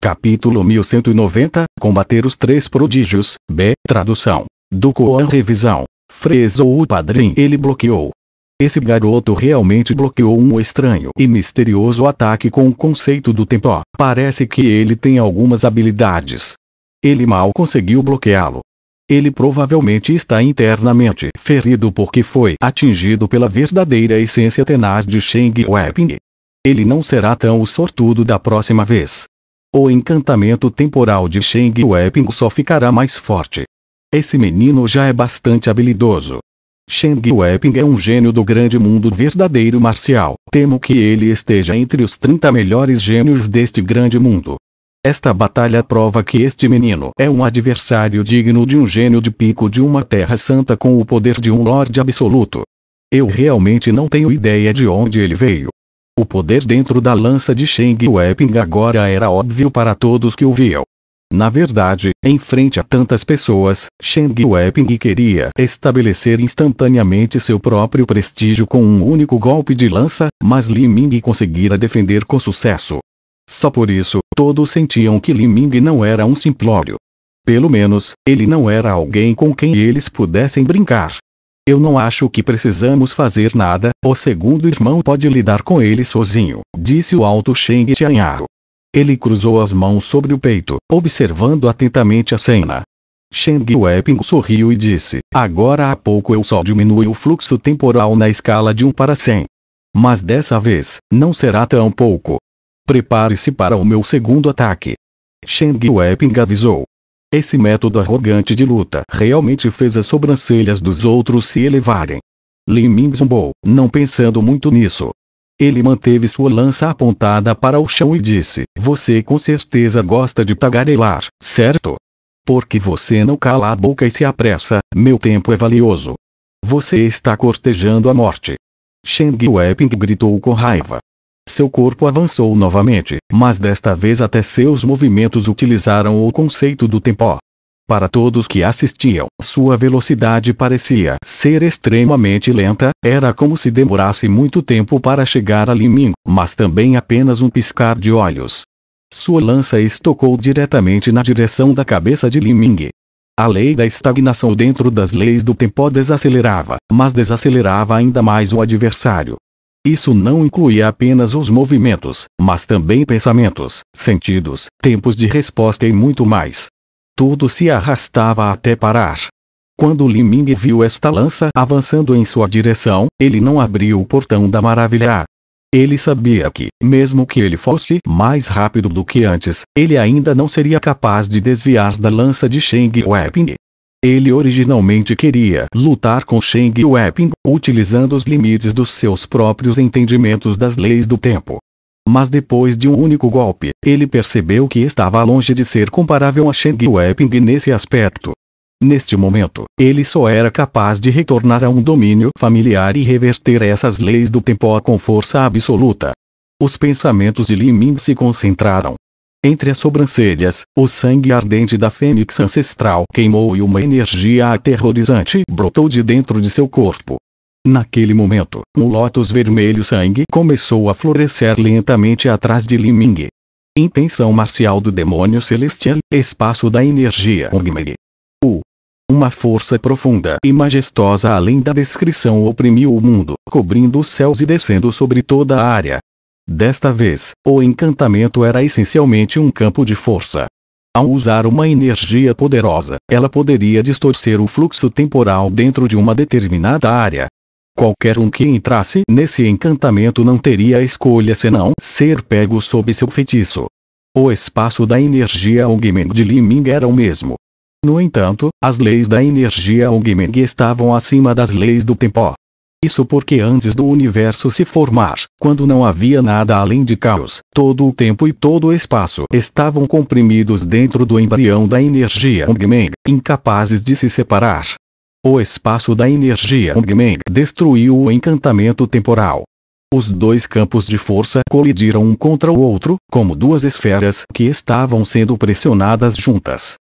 Capítulo 1190 Combater os Três Prodígios. B. Tradução. Do Koan Revisão. Fresou o padrinho. Ele bloqueou. Esse garoto realmente bloqueou um estranho e misterioso ataque com o conceito do tempo. Ah, parece que ele tem algumas habilidades. Ele mal conseguiu bloqueá-lo. Ele provavelmente está internamente ferido porque foi atingido pela verdadeira essência tenaz de Sheng Weaping. Ele não será tão o sortudo da próxima vez o encantamento temporal de Sheng Weiping só ficará mais forte. Esse menino já é bastante habilidoso. Sheng Weiping é um gênio do grande mundo verdadeiro marcial. Temo que ele esteja entre os 30 melhores gênios deste grande mundo. Esta batalha prova que este menino é um adversário digno de um gênio de pico de uma terra santa com o poder de um lorde absoluto. Eu realmente não tenho ideia de onde ele veio. O poder dentro da lança de Sheng Weiping agora era óbvio para todos que o viam. Na verdade, em frente a tantas pessoas, Sheng Weiping queria estabelecer instantaneamente seu próprio prestígio com um único golpe de lança, mas Li Ming conseguira defender com sucesso. Só por isso, todos sentiam que Li Ming não era um simplório. Pelo menos, ele não era alguém com quem eles pudessem brincar. Eu não acho que precisamos fazer nada, o segundo irmão pode lidar com ele sozinho, disse o alto Sheng Tianyao. Ele cruzou as mãos sobre o peito, observando atentamente a cena. Sheng Weiping sorriu e disse, agora há pouco eu só diminui o fluxo temporal na escala de 1 para 100. Mas dessa vez, não será tão pouco. Prepare-se para o meu segundo ataque. Sheng Weiping avisou, esse método arrogante de luta realmente fez as sobrancelhas dos outros se elevarem. Lin Ming zumbou, não pensando muito nisso. Ele manteve sua lança apontada para o chão e disse: Você com certeza gosta de tagarelar, certo? Porque você não cala a boca e se apressa, meu tempo é valioso. Você está cortejando a morte. Shang Weping gritou com raiva. Seu corpo avançou novamente, mas desta vez até seus movimentos utilizaram o conceito do tempo. Para todos que assistiam, sua velocidade parecia ser extremamente lenta, era como se demorasse muito tempo para chegar a Liming, mas também apenas um piscar de olhos. Sua lança estocou diretamente na direção da cabeça de Liming. A lei da estagnação dentro das leis do tempo desacelerava, mas desacelerava ainda mais o adversário, isso não incluía apenas os movimentos, mas também pensamentos, sentidos, tempos de resposta e muito mais. Tudo se arrastava até parar. Quando Liming viu esta lança avançando em sua direção, ele não abriu o portão da maravilha. Ele sabia que, mesmo que ele fosse mais rápido do que antes, ele ainda não seria capaz de desviar da lança de Sheng Weiping. Ele originalmente queria lutar com Sheng Weiping, utilizando os limites dos seus próprios entendimentos das leis do tempo. Mas depois de um único golpe, ele percebeu que estava longe de ser comparável a Sheng Weiping nesse aspecto. Neste momento, ele só era capaz de retornar a um domínio familiar e reverter essas leis do tempo com força absoluta. Os pensamentos de Ming se concentraram entre as sobrancelhas, o sangue ardente da fênix ancestral queimou e uma energia aterrorizante brotou de dentro de seu corpo. Naquele momento, um lótus vermelho sangue começou a florescer lentamente atrás de Liming. Intenção marcial do demônio celestial, espaço da energia Ungmeri. U. Uma força profunda e majestosa além da descrição oprimiu o mundo, cobrindo os céus e descendo sobre toda a área, Desta vez, o encantamento era essencialmente um campo de força. Ao usar uma energia poderosa, ela poderia distorcer o fluxo temporal dentro de uma determinada área. Qualquer um que entrasse nesse encantamento não teria escolha senão ser pego sob seu feitiço. O espaço da energia Augment de Liming era o mesmo. No entanto, as leis da energia Augment estavam acima das leis do tempo. Isso porque antes do universo se formar, quando não havia nada além de caos, todo o tempo e todo o espaço estavam comprimidos dentro do embrião da energia Ongmeng, incapazes de se separar. O espaço da energia Ongmeng destruiu o encantamento temporal. Os dois campos de força colidiram um contra o outro, como duas esferas que estavam sendo pressionadas juntas.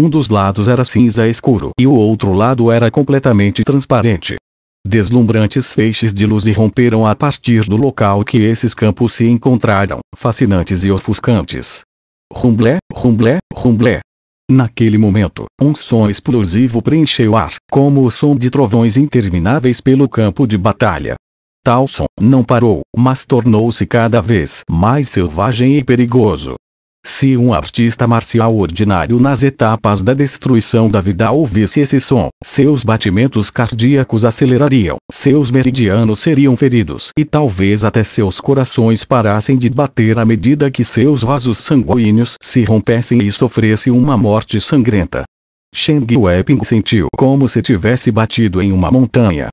Um dos lados era cinza escuro e o outro lado era completamente transparente. Deslumbrantes feixes de luz irromperam a partir do local que esses campos se encontraram, fascinantes e ofuscantes. Rumblé, rumblé, rumblé. Naquele momento, um som explosivo preencheu o ar, como o som de trovões intermináveis pelo campo de batalha. Tal som não parou, mas tornou-se cada vez mais selvagem e perigoso. Se um artista marcial ordinário nas etapas da destruição da vida ouvisse esse som, seus batimentos cardíacos acelerariam, seus meridianos seriam feridos e talvez até seus corações parassem de bater à medida que seus vasos sanguíneos se rompessem e sofresse uma morte sangrenta. Sheng Weiping sentiu como se tivesse batido em uma montanha.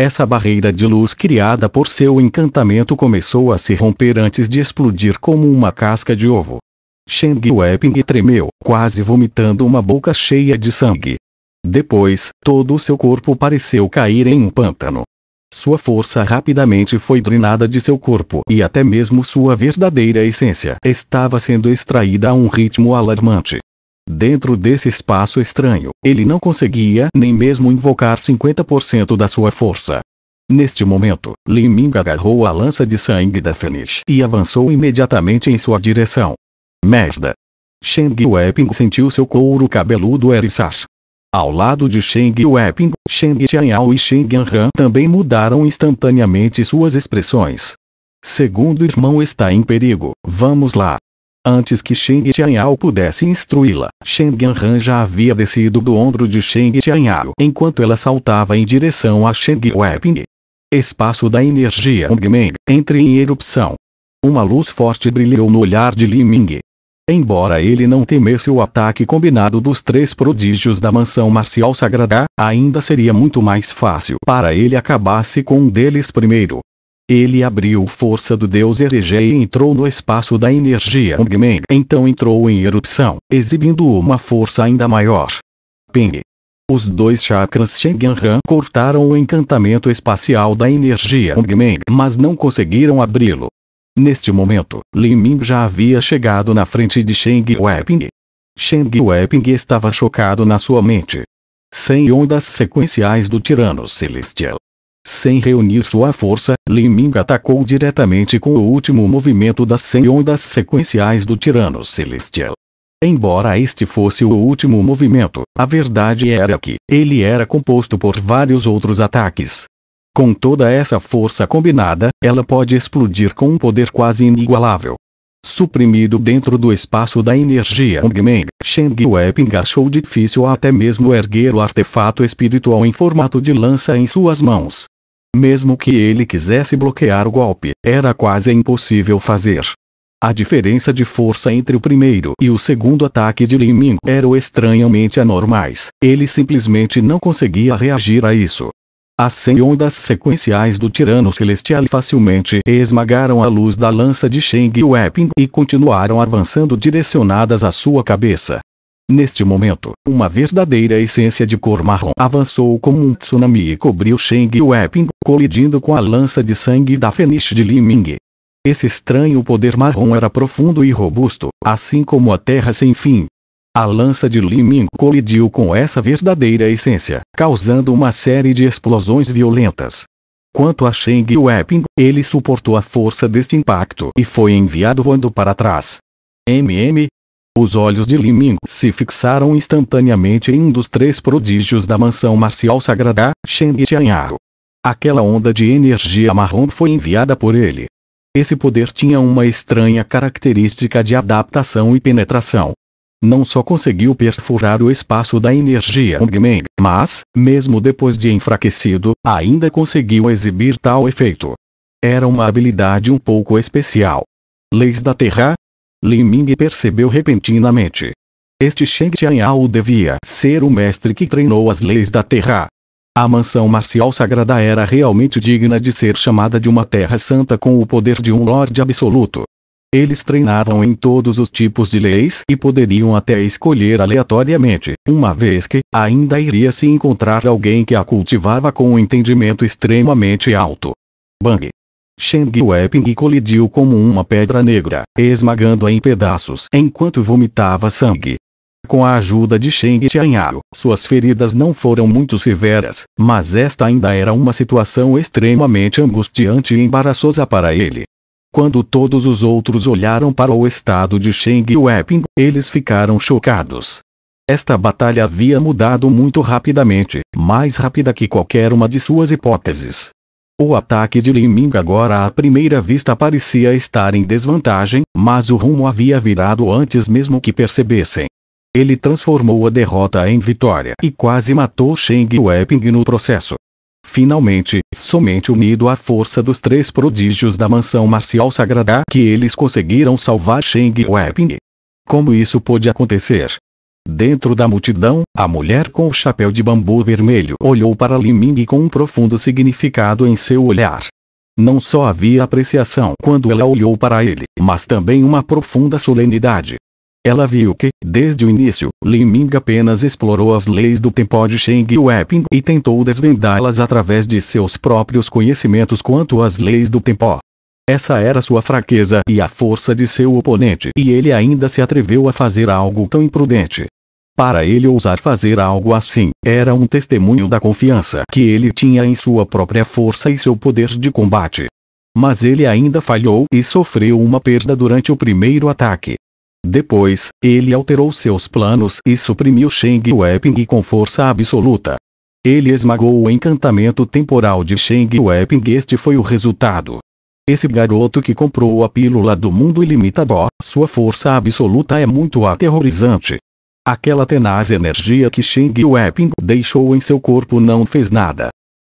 Essa barreira de luz criada por seu encantamento começou a se romper antes de explodir como uma casca de ovo. Shang Weiping tremeu, quase vomitando uma boca cheia de sangue. Depois, todo o seu corpo pareceu cair em um pântano. Sua força rapidamente foi drenada de seu corpo e até mesmo sua verdadeira essência estava sendo extraída a um ritmo alarmante. Dentro desse espaço estranho, ele não conseguia nem mesmo invocar 50% da sua força. Neste momento, Li Ming agarrou a lança de sangue da Fenix e avançou imediatamente em sua direção. Merda! Sheng Weiping sentiu seu couro cabeludo eriçar. Ao lado de Sheng Weiping, Sheng Tianyao e Sheng Han também mudaram instantaneamente suas expressões. Segundo irmão está em perigo, vamos lá. Antes que Sheng Tianyao pudesse instruí-la, Sheng Han já havia descido do ombro de Sheng Tianyao enquanto ela saltava em direção a Sheng Weiping. Espaço da energia Ongmeng, entre em erupção. Uma luz forte brilhou no olhar de Li Ming, Embora ele não temesse o ataque combinado dos três prodígios da mansão marcial sagrada, ainda seria muito mais fácil para ele acabar-se com um deles primeiro. Ele abriu força do deus herege e entrou no espaço da energia Ongmeng. Então entrou em erupção, exibindo uma força ainda maior. Ping. Os dois chakras Shenganhan cortaram o encantamento espacial da energia Ongmeng, mas não conseguiram abri-lo. Neste momento, Li Ming já havia chegado na frente de Sheng Weiping. Sheng Weiping estava chocado na sua mente. Sem ondas sequenciais do tirano celestial. Sem reunir sua força, Li Ming atacou diretamente com o último movimento das 100 ondas sequenciais do tirano celestial. Embora este fosse o último movimento, a verdade era que ele era composto por vários outros ataques, com toda essa força combinada, ela pode explodir com um poder quase inigualável. Suprimido dentro do espaço da energia Hongmeng, Shang Weiping achou difícil até mesmo erguer o artefato espiritual em formato de lança em suas mãos. Mesmo que ele quisesse bloquear o golpe, era quase impossível fazer. A diferença de força entre o primeiro e o segundo ataque de Lin Ming eram estranhamente anormais, ele simplesmente não conseguia reagir a isso. As cem ondas sequenciais do tirano celestial facilmente esmagaram a luz da lança de Sheng Weping e continuaram avançando direcionadas à sua cabeça. Neste momento, uma verdadeira essência de cor marrom avançou como um tsunami e cobriu Sheng Weping, colidindo com a lança de sangue da Fenix de Liming. Esse estranho poder marrom era profundo e robusto, assim como a terra sem fim, a lança de Li Ming colidiu com essa verdadeira essência, causando uma série de explosões violentas. Quanto a Sheng Weaping, ele suportou a força deste impacto e foi enviado voando para trás. MM? Os olhos de Li Ming se fixaram instantaneamente em um dos três prodígios da mansão marcial sagrada, Sheng Tianyao. Aquela onda de energia marrom foi enviada por ele. Esse poder tinha uma estranha característica de adaptação e penetração não só conseguiu perfurar o espaço da energia Ongmeng, mas, mesmo depois de enfraquecido, ainda conseguiu exibir tal efeito. Era uma habilidade um pouco especial. Leis da Terra? Li Ming percebeu repentinamente. Este Sheng Tianyao devia ser o mestre que treinou as leis da Terra. A mansão marcial sagrada era realmente digna de ser chamada de uma terra santa com o poder de um Lorde absoluto. Eles treinavam em todos os tipos de leis e poderiam até escolher aleatoriamente, uma vez que ainda iria se encontrar alguém que a cultivava com um entendimento extremamente alto. Bang! Shang Weping colidiu como uma pedra negra, esmagando-a em pedaços enquanto vomitava sangue. Com a ajuda de Sheng Tianyao, suas feridas não foram muito severas, mas esta ainda era uma situação extremamente angustiante e embaraçosa para ele. Quando todos os outros olharam para o estado de Sheng Weiping, eles ficaram chocados. Esta batalha havia mudado muito rapidamente, mais rápida que qualquer uma de suas hipóteses. O ataque de Lin Ming agora à primeira vista parecia estar em desvantagem, mas o rumo havia virado antes mesmo que percebessem. Ele transformou a derrota em vitória e quase matou Sheng Weiping no processo. Finalmente, somente unido à força dos três prodígios da mansão marcial sagrada que eles conseguiram salvar Sheng Weaping. Como isso pôde acontecer? Dentro da multidão, a mulher com o chapéu de bambu vermelho olhou para Liming com um profundo significado em seu olhar. Não só havia apreciação quando ela olhou para ele, mas também uma profunda solenidade. Ela viu que, desde o início, Lin Ming apenas explorou as leis do tempo de Sheng Weiping e tentou desvendá-las através de seus próprios conhecimentos quanto às leis do tempo. Essa era sua fraqueza e a força de seu oponente e ele ainda se atreveu a fazer algo tão imprudente. Para ele ousar fazer algo assim, era um testemunho da confiança que ele tinha em sua própria força e seu poder de combate. Mas ele ainda falhou e sofreu uma perda durante o primeiro ataque. Depois, ele alterou seus planos e suprimiu Sheng Weping com força absoluta. Ele esmagou o encantamento temporal de Sheng Weping este foi o resultado. Esse garoto que comprou a pílula do mundo ilimitado, sua força absoluta é muito aterrorizante. Aquela tenaz energia que Sheng Weping deixou em seu corpo não fez nada.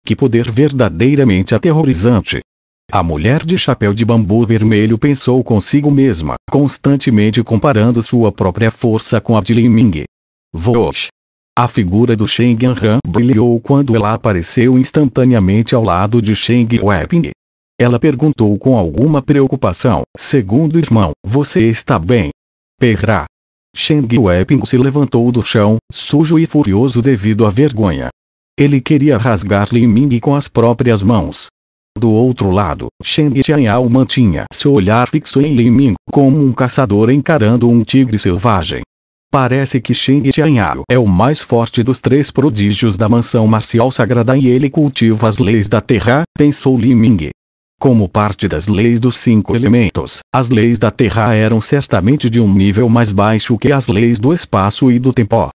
Que poder verdadeiramente aterrorizante. A mulher de chapéu de bambu vermelho pensou consigo mesma, constantemente comparando sua própria força com a de Lin Ming. Vox. A figura do Shen Han brilhou quando ela apareceu instantaneamente ao lado de Shen Weiping. Ela perguntou com alguma preocupação, segundo irmão, você está bem? Perra. Shen Weiping se levantou do chão, sujo e furioso devido à vergonha. Ele queria rasgar Lin Ming com as próprias mãos, do outro lado, Shang Tianyao mantinha seu olhar fixo em Lin Ming, como um caçador encarando um tigre selvagem. Parece que Shang Tianyao é o mais forte dos três prodígios da mansão marcial sagrada e ele cultiva as leis da terra, pensou Li Ming. Como parte das leis dos cinco elementos, as leis da terra eram certamente de um nível mais baixo que as leis do espaço e do tempo.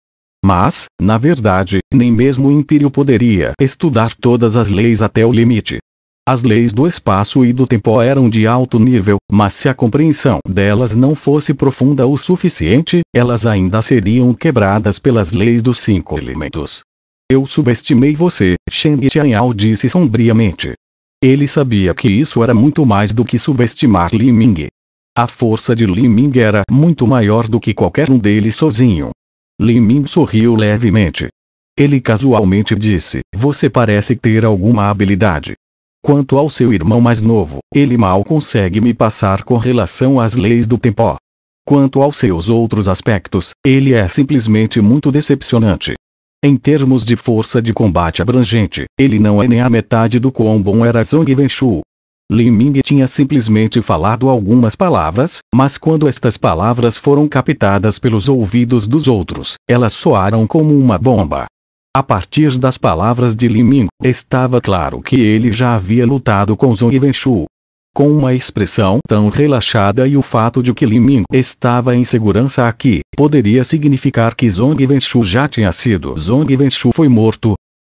Mas, na verdade, nem mesmo o Império poderia estudar todas as leis até o limite, as leis do espaço e do tempo eram de alto nível, mas se a compreensão delas não fosse profunda o suficiente, elas ainda seriam quebradas pelas leis dos cinco elementos. Eu subestimei você, Shen Tianyao disse sombriamente. Ele sabia que isso era muito mais do que subestimar Li Ming. A força de Li Ming era muito maior do que qualquer um deles sozinho. Li Ming sorriu levemente. Ele casualmente disse, você parece ter alguma habilidade. Quanto ao seu irmão mais novo, ele mal consegue me passar com relação às leis do tempo. Quanto aos seus outros aspectos, ele é simplesmente muito decepcionante. Em termos de força de combate abrangente, ele não é nem a metade do quão bom era Zhang Wenxu. Lin Ming tinha simplesmente falado algumas palavras, mas quando estas palavras foram captadas pelos ouvidos dos outros, elas soaram como uma bomba. A partir das palavras de Liming, estava claro que ele já havia lutado com Zhou Wenxu. Com uma expressão tão relaxada e o fato de que Liming estava em segurança aqui, poderia significar que Zong Wenxu já tinha sido. Zong Wenxu foi morto,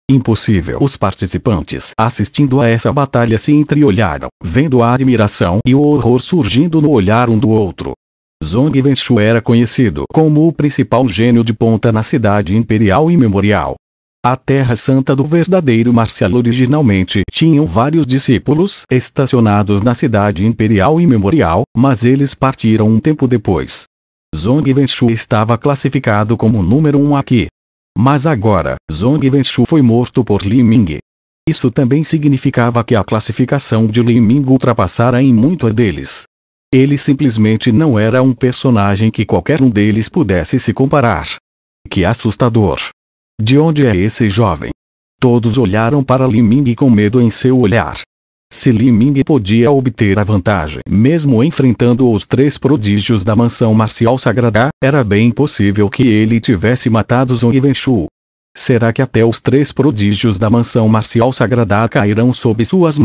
impossível. Os participantes assistindo a essa batalha se entreolharam, vendo a admiração e o horror surgindo no olhar um do outro. Zong Wenxu era conhecido como o principal gênio de ponta na cidade imperial e memorial. A Terra Santa do verdadeiro Marcial originalmente tinham vários discípulos estacionados na cidade imperial e memorial, mas eles partiram um tempo depois. Zong Wenshu estava classificado como número um aqui. Mas agora, Zong Wenshu foi morto por Li Ming. Isso também significava que a classificação de Li Ming ultrapassara em muito a deles. Ele simplesmente não era um personagem que qualquer um deles pudesse se comparar. Que assustador! De onde é esse jovem? Todos olharam para Li Ming com medo em seu olhar. Se Li Ming podia obter a vantagem, mesmo enfrentando os três prodígios da mansão marcial sagrada, era bem possível que ele tivesse matado Zhong Wenxu. Será que até os três prodígios da mansão marcial sagrada cairão sob suas mãos?